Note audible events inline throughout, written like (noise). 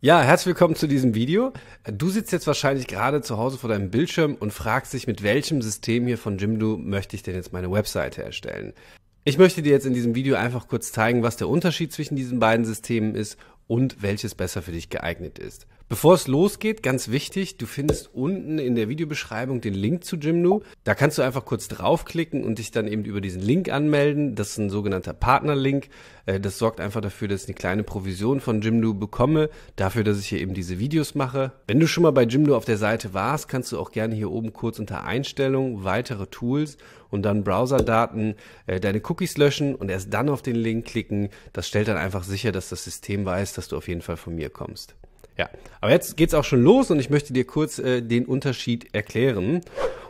Ja, herzlich willkommen zu diesem Video. Du sitzt jetzt wahrscheinlich gerade zu Hause vor deinem Bildschirm und fragst dich, mit welchem System hier von Jimdo möchte ich denn jetzt meine Webseite erstellen? Ich möchte dir jetzt in diesem Video einfach kurz zeigen, was der Unterschied zwischen diesen beiden Systemen ist und welches besser für dich geeignet ist. Bevor es losgeht, ganz wichtig, du findest unten in der Videobeschreibung den Link zu Jimnu. Da kannst du einfach kurz draufklicken und dich dann eben über diesen Link anmelden. Das ist ein sogenannter Partnerlink. Äh, das sorgt einfach dafür, dass ich eine kleine Provision von Jimnu bekomme, dafür, dass ich hier eben diese Videos mache. Wenn du schon mal bei Jimnu auf der Seite warst, kannst du auch gerne hier oben kurz unter Einstellungen, weitere Tools und dann Browserdaten äh, deine Cookies löschen und erst dann auf den Link klicken. Das stellt dann einfach sicher, dass das System weiß, dass du auf jeden Fall von mir kommst. Ja, aber jetzt geht's auch schon los und ich möchte dir kurz äh, den Unterschied erklären.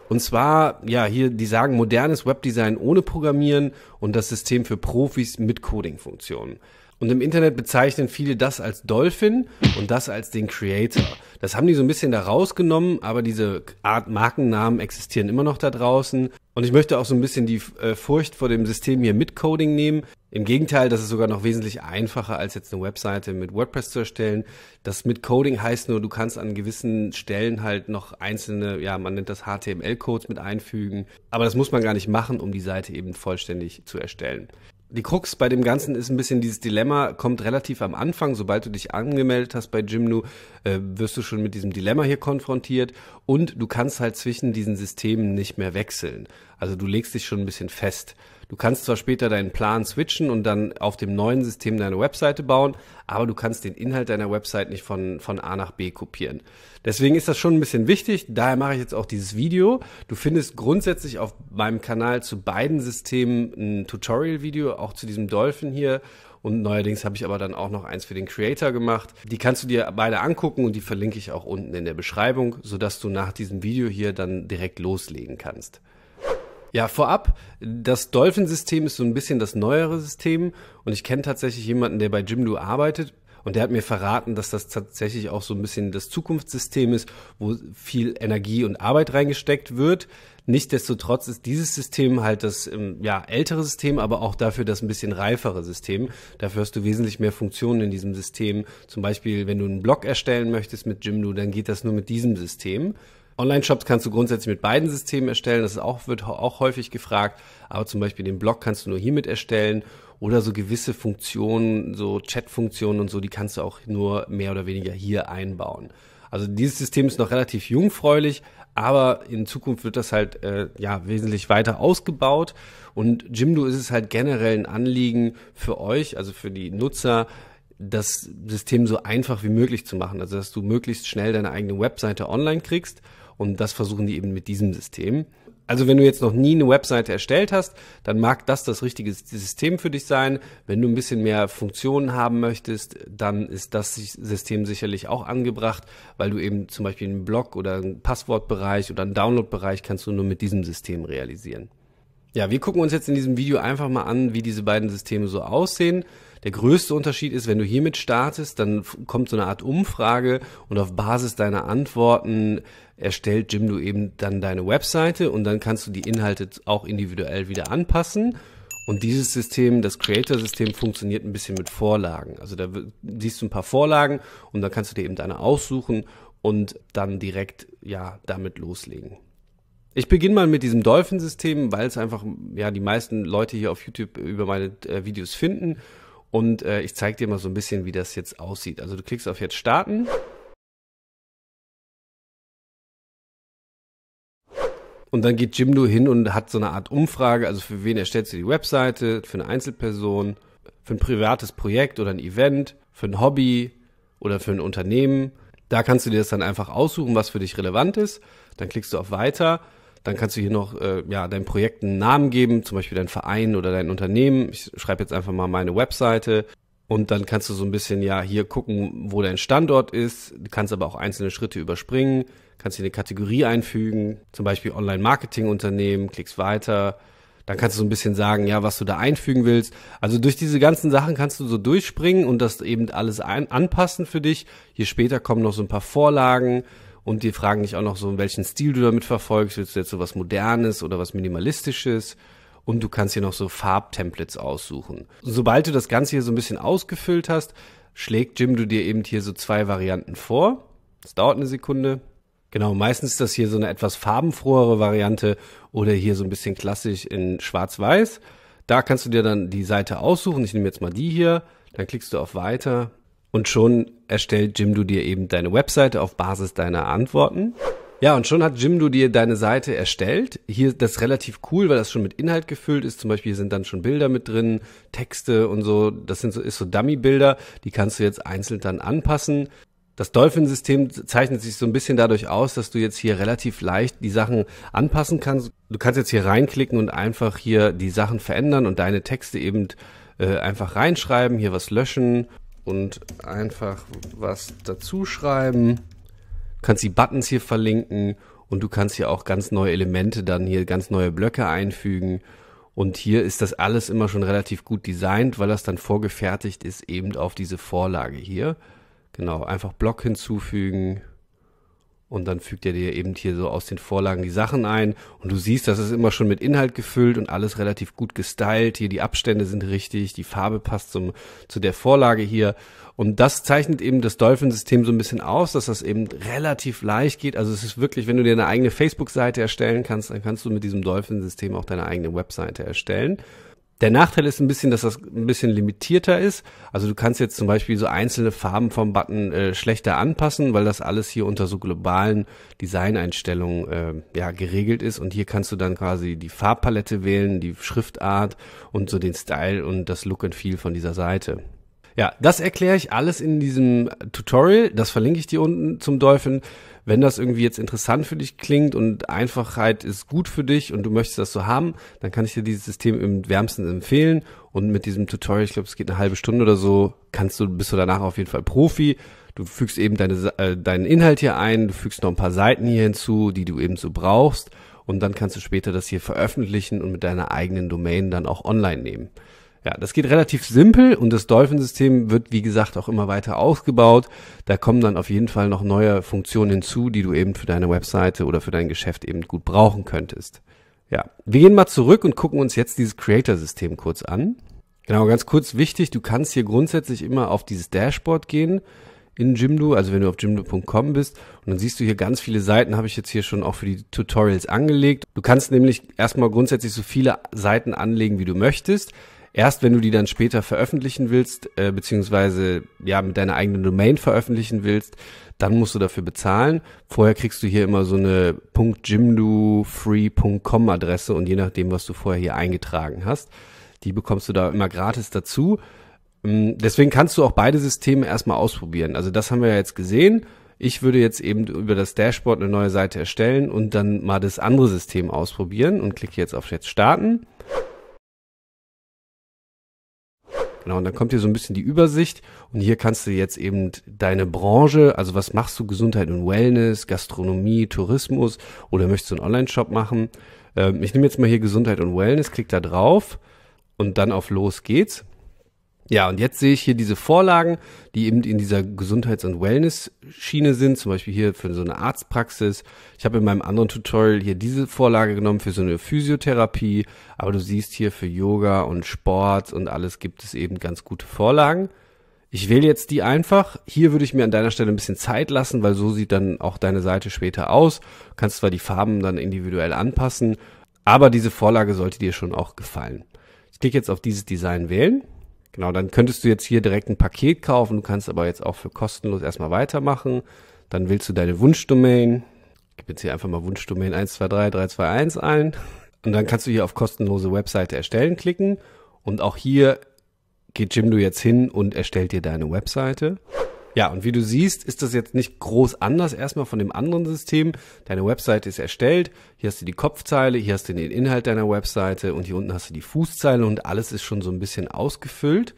Und zwar, ja, hier, die sagen modernes Webdesign ohne Programmieren und das System für Profis mit Coding-Funktionen. Und im Internet bezeichnen viele das als Dolphin und das als den Creator. Das haben die so ein bisschen da rausgenommen, aber diese Art Markennamen existieren immer noch da draußen. Und ich möchte auch so ein bisschen die äh, Furcht vor dem System hier mit Coding nehmen, im Gegenteil, das ist sogar noch wesentlich einfacher, als jetzt eine Webseite mit WordPress zu erstellen. Das mit Coding heißt nur, du kannst an gewissen Stellen halt noch einzelne, ja, man nennt das HTML-Codes mit einfügen. Aber das muss man gar nicht machen, um die Seite eben vollständig zu erstellen. Die Krux bei dem Ganzen ist ein bisschen dieses Dilemma, kommt relativ am Anfang. Sobald du dich angemeldet hast bei Jimnu, äh, wirst du schon mit diesem Dilemma hier konfrontiert und du kannst halt zwischen diesen Systemen nicht mehr wechseln. Also du legst dich schon ein bisschen fest. Du kannst zwar später deinen Plan switchen und dann auf dem neuen System deine Webseite bauen, aber du kannst den Inhalt deiner Webseite nicht von, von A nach B kopieren. Deswegen ist das schon ein bisschen wichtig. Daher mache ich jetzt auch dieses Video. Du findest grundsätzlich auf meinem Kanal zu beiden Systemen ein Tutorial-Video, auch zu diesem Dolphin hier und neuerdings habe ich aber dann auch noch eins für den Creator gemacht. Die kannst du dir beide angucken und die verlinke ich auch unten in der Beschreibung, sodass du nach diesem Video hier dann direkt loslegen kannst. Ja, vorab, das Dolphin-System ist so ein bisschen das neuere System und ich kenne tatsächlich jemanden, der bei Jimdo arbeitet und der hat mir verraten, dass das tatsächlich auch so ein bisschen das Zukunftssystem ist, wo viel Energie und Arbeit reingesteckt wird. Nichtsdestotrotz ist dieses System halt das ähm, ja, ältere System, aber auch dafür das ein bisschen reifere System. Dafür hast du wesentlich mehr Funktionen in diesem System. Zum Beispiel, wenn du einen Blog erstellen möchtest mit Jimdo, dann geht das nur mit diesem System. Online-Shops kannst du grundsätzlich mit beiden Systemen erstellen. Das ist auch, wird auch häufig gefragt. Aber zum Beispiel den Blog kannst du nur hiermit erstellen. Oder so gewisse Funktionen, so Chat-Funktionen und so, die kannst du auch nur mehr oder weniger hier einbauen. Also dieses System ist noch relativ jungfräulich, aber in Zukunft wird das halt äh, ja wesentlich weiter ausgebaut. Und Jimdo ist es halt generell ein Anliegen für euch, also für die Nutzer, das System so einfach wie möglich zu machen. Also dass du möglichst schnell deine eigene Webseite online kriegst und das versuchen die eben mit diesem System. Also wenn du jetzt noch nie eine Webseite erstellt hast, dann mag das das richtige System für dich sein. Wenn du ein bisschen mehr Funktionen haben möchtest, dann ist das System sicherlich auch angebracht, weil du eben zum Beispiel einen Blog oder einen Passwortbereich oder einen Downloadbereich kannst du nur mit diesem System realisieren. Ja, wir gucken uns jetzt in diesem Video einfach mal an, wie diese beiden Systeme so aussehen. Der größte Unterschied ist, wenn du hiermit startest, dann kommt so eine Art Umfrage und auf Basis deiner Antworten erstellt Jim du eben dann deine Webseite und dann kannst du die Inhalte auch individuell wieder anpassen. Und dieses System, das Creator-System, funktioniert ein bisschen mit Vorlagen. Also da siehst du ein paar Vorlagen und dann kannst du dir eben deine aussuchen und dann direkt ja damit loslegen. Ich beginne mal mit diesem Dolphin-System, weil es einfach ja die meisten Leute hier auf YouTube über meine äh, Videos finden und äh, ich zeige dir mal so ein bisschen, wie das jetzt aussieht. Also du klickst auf jetzt starten. Und dann geht Jimdo hin und hat so eine Art Umfrage, also für wen erstellst du die Webseite, für eine Einzelperson, für ein privates Projekt oder ein Event, für ein Hobby oder für ein Unternehmen. Da kannst du dir das dann einfach aussuchen, was für dich relevant ist. Dann klickst du auf Weiter dann kannst du hier noch äh, ja, deinem Projekt einen Namen geben, zum Beispiel dein Verein oder dein Unternehmen. Ich schreibe jetzt einfach mal meine Webseite. Und dann kannst du so ein bisschen ja hier gucken, wo dein Standort ist. Du kannst aber auch einzelne Schritte überspringen. Kannst hier eine Kategorie einfügen, zum Beispiel Online-Marketing-Unternehmen, klickst weiter. Dann kannst du so ein bisschen sagen, ja, was du da einfügen willst. Also durch diese ganzen Sachen kannst du so durchspringen und das eben alles ein anpassen für dich. Hier später kommen noch so ein paar Vorlagen und die fragen dich auch noch so, in welchen Stil du damit verfolgst. Willst du jetzt so was Modernes oder was Minimalistisches? Und du kannst hier noch so Farbtemplates aussuchen. Sobald du das Ganze hier so ein bisschen ausgefüllt hast, schlägt Jim du dir eben hier so zwei Varianten vor. Das dauert eine Sekunde. Genau, meistens ist das hier so eine etwas farbenfrohere Variante oder hier so ein bisschen klassisch in schwarz-weiß. Da kannst du dir dann die Seite aussuchen. Ich nehme jetzt mal die hier. Dann klickst du auf Weiter und schon erstellt Jimdo dir eben deine Webseite auf Basis deiner Antworten. Ja, und schon hat Jimdo dir deine Seite erstellt. Hier das ist relativ cool, weil das schon mit Inhalt gefüllt ist. Zum Beispiel sind dann schon Bilder mit drin, Texte und so. Das sind so, ist so Dummy-Bilder. Die kannst du jetzt einzeln dann anpassen. Das Dolphin-System zeichnet sich so ein bisschen dadurch aus, dass du jetzt hier relativ leicht die Sachen anpassen kannst. Du kannst jetzt hier reinklicken und einfach hier die Sachen verändern und deine Texte eben äh, einfach reinschreiben, hier was löschen und einfach was dazu schreiben. Du kannst die Buttons hier verlinken und du kannst hier auch ganz neue Elemente dann hier ganz neue Blöcke einfügen. Und hier ist das alles immer schon relativ gut designt, weil das dann vorgefertigt ist eben auf diese Vorlage hier. Genau, einfach Block hinzufügen und dann fügt er dir eben hier so aus den Vorlagen die Sachen ein und du siehst, das ist immer schon mit Inhalt gefüllt und alles relativ gut gestylt. Hier die Abstände sind richtig, die Farbe passt zum, zu der Vorlage hier und das zeichnet eben das Dolphin-System so ein bisschen aus, dass das eben relativ leicht geht. Also es ist wirklich, wenn du dir eine eigene Facebook-Seite erstellen kannst, dann kannst du mit diesem Dolphin-System auch deine eigene Webseite erstellen. Der Nachteil ist ein bisschen, dass das ein bisschen limitierter ist. Also du kannst jetzt zum Beispiel so einzelne Farben vom Button äh, schlechter anpassen, weil das alles hier unter so globalen Designeinstellungen äh, ja, geregelt ist. Und hier kannst du dann quasi die Farbpalette wählen, die Schriftart und so den Style und das Look and Feel von dieser Seite. Ja, das erkläre ich alles in diesem Tutorial. Das verlinke ich dir unten zum Däufeln. Wenn das irgendwie jetzt interessant für dich klingt und Einfachheit ist gut für dich und du möchtest das so haben, dann kann ich dir dieses System im wärmsten empfehlen. Und mit diesem Tutorial, ich glaube, es geht eine halbe Stunde oder so, kannst du, bist du danach auf jeden Fall Profi. Du fügst eben deine, äh, deinen Inhalt hier ein, du fügst noch ein paar Seiten hier hinzu, die du eben so brauchst. Und dann kannst du später das hier veröffentlichen und mit deiner eigenen Domain dann auch online nehmen. Ja, das geht relativ simpel und das Dolphin-System wird, wie gesagt, auch immer weiter ausgebaut. Da kommen dann auf jeden Fall noch neue Funktionen hinzu, die du eben für deine Webseite oder für dein Geschäft eben gut brauchen könntest. Ja, wir gehen mal zurück und gucken uns jetzt dieses Creator-System kurz an. Genau, ganz kurz wichtig, du kannst hier grundsätzlich immer auf dieses Dashboard gehen in Jimdo, also wenn du auf jimdo.com bist und dann siehst du hier ganz viele Seiten, habe ich jetzt hier schon auch für die Tutorials angelegt. Du kannst nämlich erstmal grundsätzlich so viele Seiten anlegen, wie du möchtest erst wenn du die dann später veröffentlichen willst, äh, beziehungsweise ja mit deiner eigenen Domain veröffentlichen willst, dann musst du dafür bezahlen. Vorher kriegst du hier immer so eine .jimdofree.com Adresse und je nachdem, was du vorher hier eingetragen hast, die bekommst du da immer gratis dazu. Mm, deswegen kannst du auch beide Systeme erstmal ausprobieren. Also das haben wir ja jetzt gesehen. Ich würde jetzt eben über das Dashboard eine neue Seite erstellen und dann mal das andere System ausprobieren und klicke jetzt auf jetzt starten. Genau, und dann kommt hier so ein bisschen die Übersicht und hier kannst du jetzt eben deine Branche, also was machst du, Gesundheit und Wellness, Gastronomie, Tourismus oder möchtest du einen Online-Shop machen? Ähm, ich nehme jetzt mal hier Gesundheit und Wellness, klick da drauf und dann auf Los geht's. Ja, und jetzt sehe ich hier diese Vorlagen, die eben in dieser Gesundheits- und Wellness-Schiene sind, zum Beispiel hier für so eine Arztpraxis. Ich habe in meinem anderen Tutorial hier diese Vorlage genommen für so eine Physiotherapie, aber du siehst hier für Yoga und Sport und alles gibt es eben ganz gute Vorlagen. Ich wähle jetzt die einfach. Hier würde ich mir an deiner Stelle ein bisschen Zeit lassen, weil so sieht dann auch deine Seite später aus. Du kannst zwar die Farben dann individuell anpassen, aber diese Vorlage sollte dir schon auch gefallen. Ich klicke jetzt auf dieses Design wählen Genau, dann könntest du jetzt hier direkt ein Paket kaufen, du kannst aber jetzt auch für kostenlos erstmal weitermachen. Dann willst du deine Wunschdomain. Ich gebe jetzt hier einfach mal Wunschdomain 123321 ein. Und dann kannst du hier auf kostenlose Webseite erstellen klicken. Und auch hier geht Jimdo jetzt hin und erstellt dir deine Webseite. Ja, und wie du siehst, ist das jetzt nicht groß anders erstmal von dem anderen System. Deine Webseite ist erstellt, hier hast du die Kopfzeile, hier hast du den Inhalt deiner Webseite und hier unten hast du die Fußzeile und alles ist schon so ein bisschen ausgefüllt.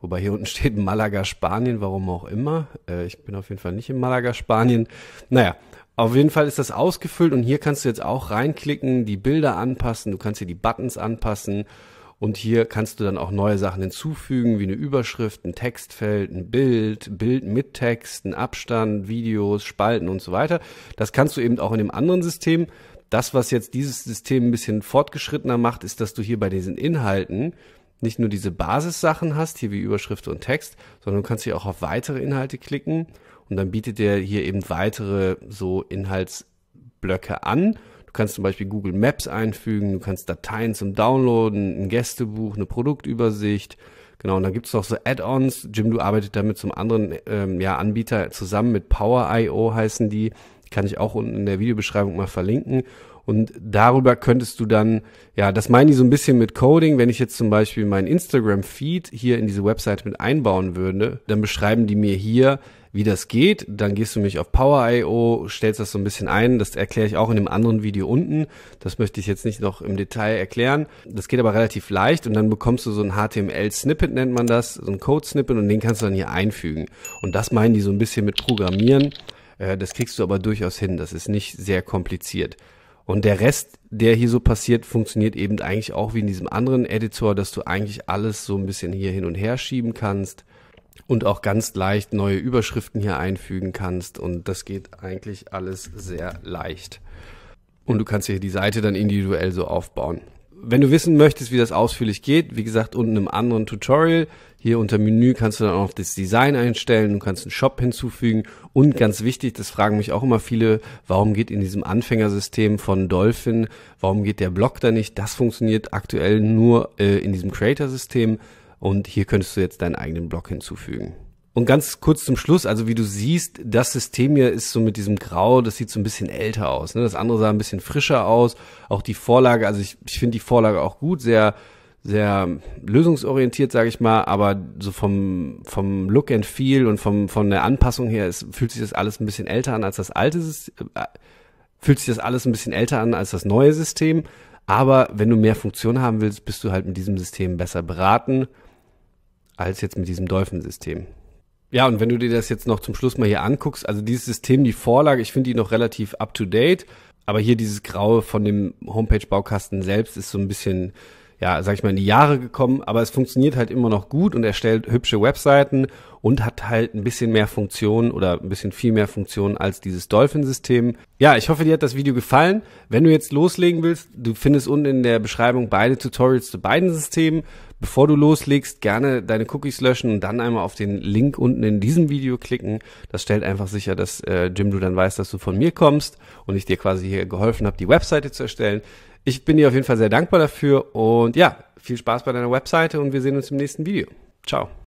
Wobei hier unten (laughs) steht Malaga, Spanien, warum auch immer. Äh, ich bin auf jeden Fall nicht in Malaga, Spanien. Naja, auf jeden Fall ist das ausgefüllt und hier kannst du jetzt auch reinklicken, die Bilder anpassen, du kannst hier die Buttons anpassen und hier kannst du dann auch neue Sachen hinzufügen, wie eine Überschrift, ein Textfeld, ein Bild, Bild mit Text, ein Abstand, Videos, Spalten und so weiter. Das kannst du eben auch in dem anderen System. Das, was jetzt dieses System ein bisschen fortgeschrittener macht, ist, dass du hier bei diesen Inhalten nicht nur diese Basissachen hast, hier wie Überschrift und Text, sondern du kannst hier auch auf weitere Inhalte klicken und dann bietet der hier eben weitere so Inhaltsblöcke an Du kannst zum Beispiel Google Maps einfügen, du kannst Dateien zum Downloaden, ein Gästebuch, eine Produktübersicht. Genau, und dann gibt es noch so Add-ons. Jim, du arbeitest damit zum anderen ähm, ja, Anbieter zusammen mit Power.io heißen die. die. Kann ich auch unten in der Videobeschreibung mal verlinken. Und darüber könntest du dann, ja, das meinen die so ein bisschen mit Coding. Wenn ich jetzt zum Beispiel meinen Instagram-Feed hier in diese Website mit einbauen würde, dann beschreiben die mir hier, wie das geht, dann gehst du mich auf Power.io, stellst das so ein bisschen ein. Das erkläre ich auch in dem anderen Video unten. Das möchte ich jetzt nicht noch im Detail erklären. Das geht aber relativ leicht und dann bekommst du so ein HTML-Snippet, nennt man das, so ein Code-Snippet und den kannst du dann hier einfügen. Und das meinen die so ein bisschen mit Programmieren. Äh, das kriegst du aber durchaus hin. Das ist nicht sehr kompliziert. Und der Rest, der hier so passiert, funktioniert eben eigentlich auch wie in diesem anderen Editor, dass du eigentlich alles so ein bisschen hier hin und her schieben kannst und auch ganz leicht neue Überschriften hier einfügen kannst und das geht eigentlich alles sehr leicht. Und du kannst hier die Seite dann individuell so aufbauen. Wenn du wissen möchtest, wie das ausführlich geht, wie gesagt, unten im anderen Tutorial, hier unter Menü kannst du dann auch das Design einstellen, du kannst einen Shop hinzufügen und ganz wichtig, das fragen mich auch immer viele, warum geht in diesem Anfängersystem von Dolphin, warum geht der Blog da nicht? Das funktioniert aktuell nur äh, in diesem Creator-System. Und hier könntest du jetzt deinen eigenen Block hinzufügen. Und ganz kurz zum Schluss, also wie du siehst, das System hier ist so mit diesem Grau, das sieht so ein bisschen älter aus. Ne? Das andere sah ein bisschen frischer aus. Auch die Vorlage, also ich, ich finde die Vorlage auch gut, sehr, sehr lösungsorientiert, sage ich mal, aber so vom, vom Look and Feel und vom, von der Anpassung her ist, fühlt sich das alles ein bisschen älter an als das alte System. Äh, fühlt sich das alles ein bisschen älter an als das neue System. Aber wenn du mehr Funktion haben willst, bist du halt mit diesem System besser beraten als jetzt mit diesem Dolphin-System. Ja, und wenn du dir das jetzt noch zum Schluss mal hier anguckst, also dieses System, die Vorlage, ich finde die noch relativ up to date, aber hier dieses Graue von dem Homepage-Baukasten selbst ist so ein bisschen ja, sag ich mal, in die Jahre gekommen, aber es funktioniert halt immer noch gut und erstellt hübsche Webseiten und hat halt ein bisschen mehr Funktionen oder ein bisschen viel mehr Funktionen als dieses Dolphin-System. Ja, ich hoffe, dir hat das Video gefallen. Wenn du jetzt loslegen willst, du findest unten in der Beschreibung beide Tutorials zu beiden Systemen. Bevor du loslegst, gerne deine Cookies löschen und dann einmal auf den Link unten in diesem Video klicken. Das stellt einfach sicher, dass äh, Jim, du dann weißt, dass du von mir kommst und ich dir quasi hier geholfen habe, die Webseite zu erstellen. Ich bin dir auf jeden Fall sehr dankbar dafür und ja, viel Spaß bei deiner Webseite und wir sehen uns im nächsten Video. Ciao.